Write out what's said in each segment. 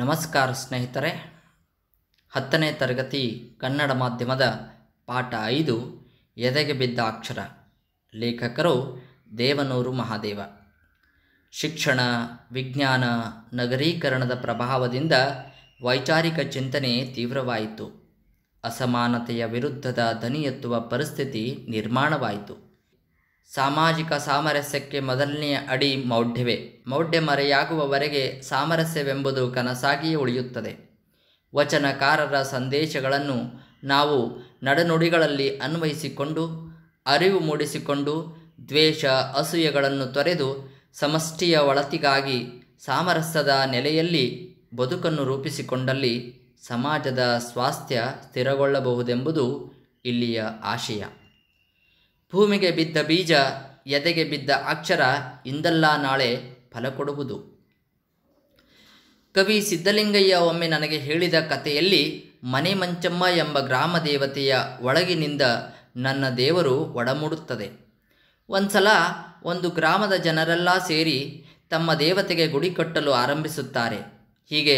ನಮಸ್ಕಾರ ಸ್ನೇಹಿತರೆ ಹತ್ತನೇ ತರಗತಿ ಕನ್ನಡ ಮಾಧ್ಯಮದ ಪಾಠ ಐದು ಎದೆಗೆ ಬಿದ್ದ ಅಕ್ಷರ ಲೇಖಕರು ದೇವನೂರು ಮಹಾದೇವ ಶಿಕ್ಷಣ ವಿಜ್ಞಾನ ನಗರೀಕರಣದ ಪ್ರಭಾವದಿಂದ ವೈಚಾರಿಕ ಚಿಂತನೆ ತೀವ್ರವಾಯಿತು ಅಸಮಾನತೆಯ ವಿರುದ್ಧದ ದನಿ ಎತ್ತುವ ಪರಿಸ್ಥಿತಿ ನಿರ್ಮಾಣವಾಯಿತು ಸಾಮಾಜಿಕ ಸಾಮರಸ್ಯಕ್ಕೆ ಮೊದಲನೆಯ ಅಡಿ ಮೌಢ್ಯವೇ ಮೌಢ್ಯ ಮರೆಯಾಗುವವರೆಗೆ ಸಾಮರಸ್ಯವೆಂಬುದು ಕನಸಾಗಿಯೇ ಉಳಿಯುತ್ತದೆ ವಚನಕಾರರ ಸಂದೇಶಗಳನ್ನು ನಾವು ನಡನುಡಿಗಳಲ್ಲಿ ಅನ್ವಯಿಸಿಕೊಂಡು ಅರಿವು ಮೂಡಿಸಿಕೊಂಡು ದ್ವೇಷ ಅಸೂಯೆಗಳನ್ನು ತೊರೆದು ಸಮಷ್ಟಿಯ ಒಳತಿಗಾಗಿ ಸಾಮರಸ್ಯದ ನೆಲೆಯಲ್ಲಿ ಬದುಕನ್ನು ರೂಪಿಸಿಕೊಂಡಲ್ಲಿ ಸಮಾಜದ ಸ್ವಾಸ್ಥ್ಯ ಸ್ಥಿರಗೊಳ್ಳಬಹುದೆಂಬುದು ಇಲ್ಲಿಯ ಆಶಯ ಭೂಮಿಗೆ ಬಿದ್ದ ಬೀಜ ಎದೆಗೆ ಬಿದ್ದ ಅಕ್ಷರ ಇಂದಲ್ಲ ನಾಳೆ ಫಲ ಕೊಡುವುದು ಕವಿ ಸಿದ್ದಲಿಂಗಯ್ಯ ಒಮ್ಮೆ ನನಗೆ ಹೇಳಿದ ಕಥೆಯಲ್ಲಿ ಮನೆ ಮಂಚಮ್ಮ ಎಂಬ ಗ್ರಾಮ ದೇವತೆಯ ಒಳಗಿನಿಂದ ನನ್ನ ದೇವರು ಒಡಮೂಡುತ್ತದೆ ಸಲ ಒಂದು ಗ್ರಾಮದ ಜನರೆಲ್ಲ ಸೇರಿ ತಮ್ಮ ದೇವತೆಗೆ ಗುಡಿ ಕಟ್ಟಲು ಆರಂಭಿಸುತ್ತಾರೆ ಹೀಗೆ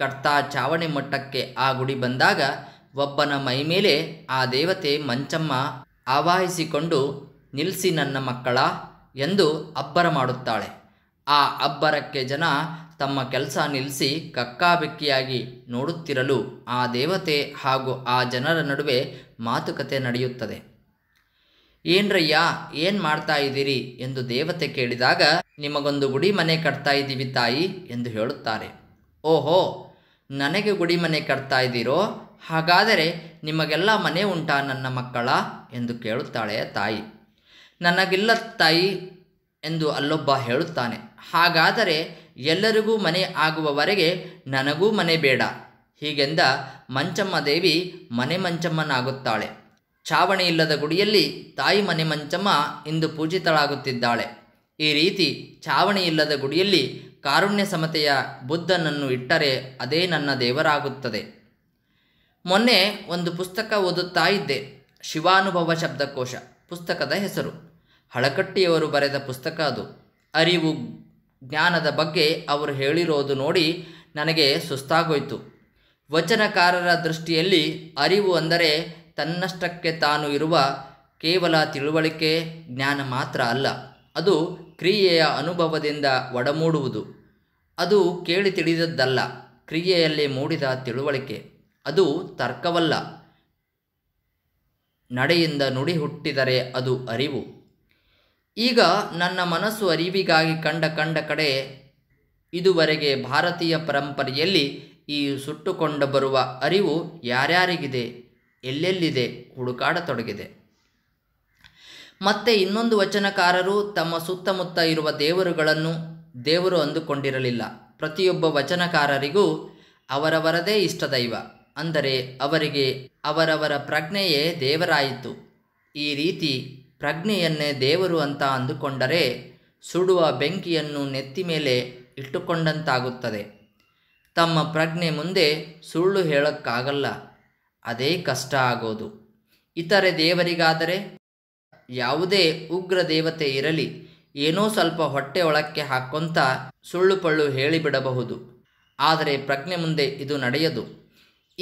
ಕರ್ತಾ ಚಾವಣಿ ಮಟ್ಟಕ್ಕೆ ಆ ಗುಡಿ ಬಂದಾಗ ಒಬ್ಬನ ಮೇಲೆ ಆ ದೇವತೆ ಮಂಚಮ್ಮ ಆವಾಹಿಸಿಕೊಂಡು ನಿಲ್ಲಿಸಿ ನನ್ನ ಮಕ್ಕಳ ಎಂದು ಅಬ್ಬರ ಮಾಡುತ್ತಾಳೆ ಆ ಅಬ್ಬರಕ್ಕೆ ಜನ ತಮ್ಮ ಕೆಲಸ ನಿಲ್ಲಿಸಿ ಕಕ್ಕಾಬಿಕ್ಕಿಯಾಗಿ ನೋಡುತ್ತಿರಲು ಆ ದೇವತೆ ಹಾಗೂ ಆ ಜನರ ನಡುವೆ ಮಾತುಕತೆ ನಡೆಯುತ್ತದೆ ಏನ್ರಯ್ಯ ಏನು ಮಾಡ್ತಾ ಇದ್ದೀರಿ ಎಂದು ದೇವತೆ ಕೇಳಿದಾಗ ನಿಮಗೊಂದು ಗುಡಿ ಮನೆ ಕಟ್ತಾ ಇದ್ದೀವಿ ತಾಯಿ ಎಂದು ಹೇಳುತ್ತಾರೆ ಓಹೋ ನನಗೆ ಗುಡಿ ಮನೆ ಕಟ್ತಾ ಇದ್ದೀರೋ ಹಾಗಾದರೆ ನಿಮಗೆಲ್ಲ ಮನೆ ಉಂಟಾ ನನ್ನ ಮಕ್ಕಳ ಎಂದು ಕೇಳುತ್ತಾಳೆ ತಾಯಿ ನನಗಿಲ್ಲ ತಾಯಿ ಎಂದು ಅಲ್ಲೊಬ್ಬ ಹೇಳುತ್ತಾನೆ ಹಾಗಾದರೆ ಎಲ್ಲರಿಗೂ ಮನೆ ಆಗುವವರೆಗೆ ನನಗೂ ಮನೆ ಬೇಡ ಹೀಗೆಂದ ಮಂಚಮ್ಮ ದೇವಿ ಮನೆ ಮಂಚಮ್ಮನಾಗುತ್ತಾಳೆ ಚಾವಣಿ ಇಲ್ಲದ ಗುಡಿಯಲ್ಲಿ ತಾಯಿ ಮನೆ ಮಂಚಮ್ಮ ಇಂದು ಪೂಜಿತಳಾಗುತ್ತಿದ್ದಾಳೆ ಈ ರೀತಿ ಚಾವಣಿ ಇಲ್ಲದ ಗುಡಿಯಲ್ಲಿ ಕಾರುಣ್ಯ ಸಮತೆಯ ಬುದ್ಧನನ್ನು ಇಟ್ಟರೆ ಅದೇ ನನ್ನ ದೇವರಾಗುತ್ತದೆ ಮೊನ್ನೆ ಒಂದು ಪುಸ್ತಕ ಓದುತ್ತಾ ಇದ್ದೆ ಶಿವಾನುಭವ ಶಬ್ದಕೋಶ ಪುಸ್ತಕದ ಹೆಸರು ಹಳಕಟ್ಟಿಯವರು ಬರೆದ ಪುಸ್ತಕ ಅದು ಅರಿವು ಜ್ಞಾನದ ಬಗ್ಗೆ ಅವರು ಹೇಳಿರೋದು ನೋಡಿ ನನಗೆ ಸುಸ್ತಾಗೋಯಿತು ವಚನಕಾರರ ದೃಷ್ಟಿಯಲ್ಲಿ ಅರಿವು ಅಂದರೆ ತನ್ನಷ್ಟಕ್ಕೆ ತಾನು ಇರುವ ಕೇವಲ ತಿಳುವಳಿಕೆ ಜ್ಞಾನ ಮಾತ್ರ ಅಲ್ಲ ಅದು ಕ್ರಿಯೆಯ ಅನುಭವದಿಂದ ಒಡಮೂಡುವುದು ಅದು ಕೇಳಿ ತಿಳಿದದ್ದಲ್ಲ ಕ್ರಿಯೆಯಲ್ಲಿ ಮೂಡಿದ ತಿಳುವಳಿಕೆ ಅದು ತರ್ಕವಲ್ಲ ನಡೆಯಿಂದ ನುಡಿ ಹುಟ್ಟಿದರೆ ಅದು ಅರಿವು ಈಗ ನನ್ನ ಮನಸ್ಸು ಅರಿವಿಗಾಗಿ ಕಂಡ ಕಂಡ ಕಡೆ ಇದುವರೆಗೆ ಭಾರತೀಯ ಪರಂಪರೆಯಲ್ಲಿ ಈ ಸುಟ್ಟುಕೊಂಡು ಬರುವ ಅರಿವು ಯಾರ್ಯಾರಿಗಿದೆ ಎಲ್ಲೆಲ್ಲಿದೆ ಹುಡುಕಾಡತೊಡಗಿದೆ ಮತ್ತೆ ಇನ್ನೊಂದು ವಚನಕಾರರು ತಮ್ಮ ಸುತ್ತಮುತ್ತ ಇರುವ ದೇವರುಗಳನ್ನು ದೇವರು ಅಂದುಕೊಂಡಿರಲಿಲ್ಲ ಪ್ರತಿಯೊಬ್ಬ ವಚನಕಾರರಿಗೂ ಅವರವರದೇ ಇಷ್ಟದೈವ ಅಂದರೆ ಅವರಿಗೆ ಅವರವರ ಪ್ರಜ್ಞೆಯೇ ದೇವರಾಯಿತು ಈ ರೀತಿ ಪ್ರಜ್ಞೆಯನ್ನೇ ದೇವರು ಅಂತ ಅಂದುಕೊಂಡರೆ ಸುಡುವ ಬೆಂಕಿಯನ್ನು ನೆತ್ತಿ ಮೇಲೆ ಇಟ್ಟುಕೊಂಡಂತಾಗುತ್ತದೆ ತಮ್ಮ ಪ್ರಜ್ಞೆ ಮುಂದೆ ಸುಳ್ಳು ಹೇಳೋಕ್ಕಾಗಲ್ಲ ಅದೇ ಕಷ್ಟ ಆಗೋದು ಇತರೆ ದೇವರಿಗಾದರೆ ಯಾವುದೇ ಉಗ್ರ ದೇವತೆ ಇರಲಿ ಏನೋ ಸ್ವಲ್ಪ ಹೊಟ್ಟೆ ಒಳಕ್ಕೆ ಹಾಕ್ಕೊಂತ ಸುಳ್ಳು ಪಳ್ಳು ಹೇಳಿಬಿಡಬಹುದು ಆದರೆ ಪ್ರಜ್ಞೆ ಮುಂದೆ ಇದು ನಡೆಯದು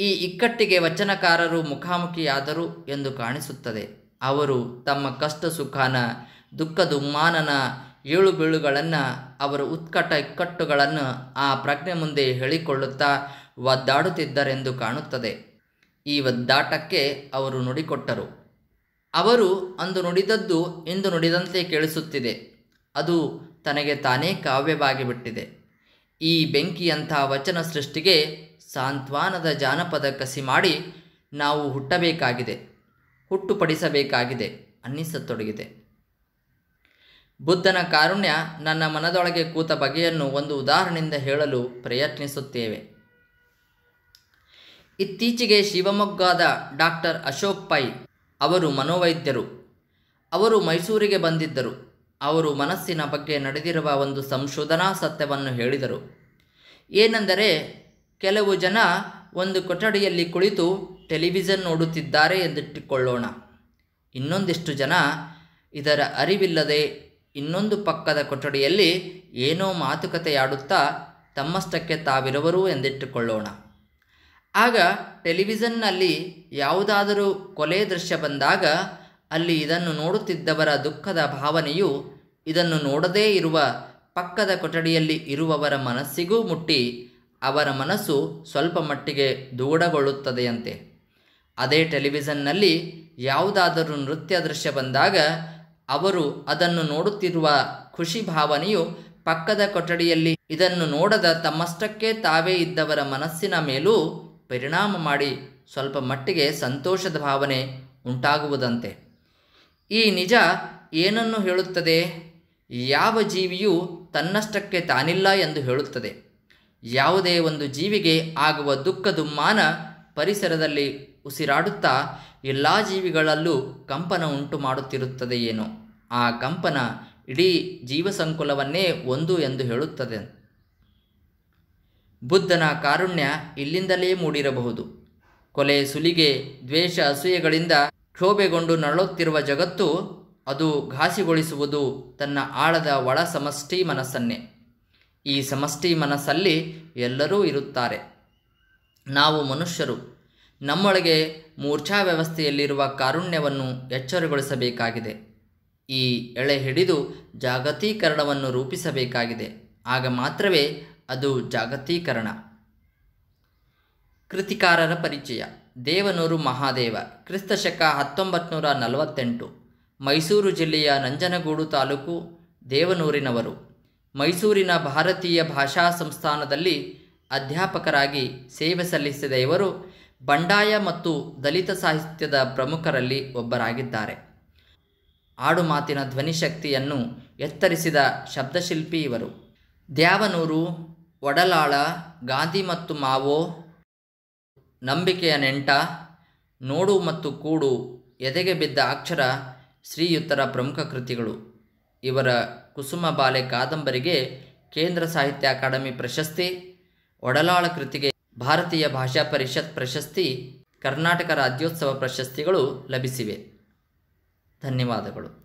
ಈ ಇಕ್ಕಟ್ಟಿಗೆ ವಚನಕಾರರು ಮುಖಾಮುಖಿಯಾದರು ಎಂದು ಕಾಣಿಸುತ್ತದೆ ಅವರು ತಮ್ಮ ಕಷ್ಟ ಸುಖಾನ ದುಃಖ ದುಮ್ಮಾನನ ಏಳು ಬೀಳುಗಳನ್ನು ಅವರ ಉತ್ಕಟ ಇಕ್ಕಟ್ಟುಗಳನ್ನು ಆ ಪ್ರಜ್ಞೆ ಮುಂದೆ ಹೇಳಿಕೊಳ್ಳುತ್ತಾ ಒದ್ದಾಡುತ್ತಿದ್ದರೆಂದು ಕಾಣುತ್ತದೆ ಈ ಒದ್ದಾಟಕ್ಕೆ ಅವರು ನುಡಿಕೊಟ್ಟರು ಅವರು ಅಂದು ನುಡಿದದ್ದು ಇಂದು ನುಡಿದಂತೆ ಕೇಳಿಸುತ್ತಿದೆ ಅದು ತನಗೆ ತಾನೇ ಕಾವ್ಯವಾಗಿಬಿಟ್ಟಿದೆ ಈ ಬೆಂಕಿಯಂಥ ವಚನ ಸೃಷ್ಟಿಗೆ ಸಾಂತ್ವಾನದ ಜಾನಪದ ಕಸಿ ಮಾಡಿ ನಾವು ಹುಟ್ಟಬೇಕಾಗಿದೆ ಹುಟ್ಟುಪಡಿಸಬೇಕಾಗಿದೆ ಅನ್ನಿಸತೊಡಗಿದೆ ಬುದ್ಧನ ಕಾರುಣ್ಯ ನನ್ನ ಮನದೊಳಗೆ ಕೂತ ಬಗೆಯನ್ನು ಒಂದು ಉದಾಹರಣೆಯಿಂದ ಹೇಳಲು ಪ್ರಯತ್ನಿಸುತ್ತೇವೆ ಇತ್ತೀಚೆಗೆ ಶಿವಮೊಗ್ಗದ ಡಾಕ್ಟರ್ ಅಶೋಕ್ ಪೈ ಅವರು ಮನೋವೈದ್ಯರು ಅವರು ಮೈಸೂರಿಗೆ ಬಂದಿದ್ದರು ಅವರು ಮನಸ್ಸಿನ ಬಗ್ಗೆ ನಡೆದಿರುವ ಒಂದು ಸಂಶೋಧನಾ ಸತ್ಯವನ್ನು ಹೇಳಿದರು ಏನೆಂದರೆ ಕೆಲವು ಜನ ಒಂದು ಕೊಠಡಿಯಲ್ಲಿ ಕುಳಿತು ಟೆಲಿವಿಷನ್ ನೋಡುತ್ತಿದ್ದಾರೆ ಎಂದಿಟ್ಟುಕೊಳ್ಳೋಣ ಇನ್ನೊಂದಿಷ್ಟು ಜನ ಇದರ ಅರಿವಿಲ್ಲದೆ ಇನ್ನೊಂದು ಪಕ್ಕದ ಕೊಠಡಿಯಲ್ಲಿ ಏನೋ ಮಾತುಕತೆಯಾಡುತ್ತಾ ತಮ್ಮಷ್ಟಕ್ಕೆ ತಾವಿರುವರು ಎಂದಿಟ್ಟುಕೊಳ್ಳೋಣ ಆಗ ಟೆಲಿವಿಷನ್ನಲ್ಲಿ ಯಾವುದಾದರೂ ಕೊಲೆ ದೃಶ್ಯ ಬಂದಾಗ ಅಲ್ಲಿ ಇದನ್ನು ನೋಡುತ್ತಿದ್ದವರ ದುಃಖದ ಭಾವನೆಯು ಇದನ್ನು ನೋಡದೇ ಇರುವ ಪಕ್ಕದ ಕೊಠಡಿಯಲ್ಲಿ ಇರುವವರ ಮನಸ್ಸಿಗೂ ಮುಟ್ಟಿ ಅವರ ಮನಸ್ಸು ಸ್ವಲ್ಪ ಮಟ್ಟಿಗೆ ದೂಢಗೊಳ್ಳುತ್ತದೆಯಂತೆ ಅದೇ ಟೆಲಿವಿಷನ್ನಲ್ಲಿ ಯಾವುದಾದರೂ ನೃತ್ಯ ದೃಶ್ಯ ಬಂದಾಗ ಅವರು ಅದನ್ನು ನೋಡುತ್ತಿರುವ ಖುಷಿ ಭಾವನೆಯು ಪಕ್ಕದ ಕೊಠಡಿಯಲ್ಲಿ ಇದನ್ನು ನೋಡದ ತಮ್ಮಷ್ಟಕ್ಕೆ ತಾವೇ ಇದ್ದವರ ಮನಸ್ಸಿನ ಮೇಲೂ ಪರಿಣಾಮ ಮಾಡಿ ಸ್ವಲ್ಪ ಮಟ್ಟಿಗೆ ಸಂತೋಷದ ಭಾವನೆ ಉಂಟಾಗುವುದಂತೆ ಈ ನಿಜ ಏನನ್ನು ಹೇಳುತ್ತದೆ ಯಾವ ಜೀವಿಯೂ ತನ್ನಷ್ಟಕ್ಕೆ ತಾನಿಲ್ಲ ಎಂದು ಹೇಳುತ್ತದೆ ಯಾವುದೇ ಒಂದು ಜೀವಿಗೆ ಆಗುವ ದುಃಖ ದುಮ್ಮಾನ ಪರಿಸರದಲ್ಲಿ ಉಸಿರಾಡುತ್ತಾ ಎಲ್ಲ ಜೀವಿಗಳಲ್ಲೂ ಕಂಪನ ಉಂಟು ಮಾಡುತ್ತಿರುತ್ತದೆಯೇನೋ ಆ ಕಂಪನ ಇಡೀ ಜೀವಸಂಕುಲವನ್ನೇ ಒಂದು ಎಂದು ಹೇಳುತ್ತದೆ ಬುದ್ಧನ ಕಾರುಣ್ಯ ಇಲ್ಲಿಂದಲೇ ಮೂಡಿರಬಹುದು ಕೊಲೆ ಸುಲಿಗೆ ದ್ವೇಷ ಅಸೂಯೆಗಳಿಂದ ಕ್ಷೋಭೆಗೊಂಡು ನರಳುತ್ತಿರುವ ಜಗತ್ತು ಅದು ಘಾಸಿಗೊಳಿಸುವುದು ತನ್ನ ಆಳದ ಒಳ ಸಮಷ್ಟಿ ಮನಸ್ಸನ್ನೇ ಈ ಸಮಷ್ಟಿ ಮನಸ್ಸಲ್ಲಿ ಎಲ್ಲರೂ ಇರುತ್ತಾರೆ ನಾವು ಮನುಷ್ಯರು ನಮ್ಮೊಳಗೆ ಮೂರ್ಛಾ ವ್ಯವಸ್ಥೆಯಲ್ಲಿರುವ ಕಾರುಣ್ಯವನ್ನು ಎಚ್ಚರಗೊಳಿಸಬೇಕಾಗಿದೆ ಈ ಎಳೆ ಹಿಡಿದು ಜಾಗತೀಕರಣವನ್ನು ರೂಪಿಸಬೇಕಾಗಿದೆ ಆಗ ಮಾತ್ರವೇ ಅದು ಜಾಗತೀಕರಣ ಕೃತಿಕಾರರ ಪರಿಚಯ ದೇವನೂರು ಮಹಾದೇವ ಕ್ರಿಸ್ತ ಶಕ ಹತ್ತೊಂಬತ್ತು ನಲವತ್ತೆಂಟು ಮೈಸೂರು ಜಿಲ್ಲೆಯ ನಂಜನಗೂಡು ತಾಲೂಕು ದೇವನೂರಿನವರು ಮೈಸೂರಿನ ಭಾರತೀಯ ಭಾಷಾ ಸಂಸ್ಥಾನದಲ್ಲಿ ಅಧ್ಯಾಪಕರಾಗಿ ಸೇವೆ ಸಲ್ಲಿಸಿದ ಇವರು ಬಂಡಾಯ ಮತ್ತು ದಲಿತ ಸಾಹಿತ್ಯದ ಪ್ರಮುಖರಲ್ಲಿ ಒಬ್ಬರಾಗಿದ್ದಾರೆ ಆಡುಮಾತಿನ ಧ್ವನಿಶಕ್ತಿಯನ್ನು ಎತ್ತರಿಸಿದ ಶಬ್ದಶಿಲ್ಪಿ ಇವರು ದ್ಯಾವನೂರು ಒಡಲಾಳ ಗಾಂಧಿ ಮತ್ತು ಮಾವೋ ನಂಬಿಕೆಯ ನೆಂಟ ನೋಡು ಮತ್ತು ಕೂಡು ಎದೆಗೆ ಬಿದ್ದ ಅಕ್ಷರ ಶ್ರೀಯುತರ ಪ್ರಮುಖ ಕೃತಿಗಳು ಇವರ ಕುಸುಮ ಬಾಲೆ ಕಾದಂಬರಿಗೆ ಕೇಂದ್ರ ಸಾಹಿತ್ಯ ಅಕಾಡೆಮಿ ಪ್ರಶಸ್ತಿ ಒಡಲಾಳ ಕೃತಿಗೆ ಭಾರತೀಯ ಭಾಷಾ ಪರಿಷತ್ ಪ್ರಶಸ್ತಿ ಕರ್ನಾಟಕ ರಾಜ್ಯೋತ್ಸವ ಪ್ರಶಸ್ತಿಗಳು ಲಭಿಸಿವೆ ಧನ್ಯವಾದಗಳು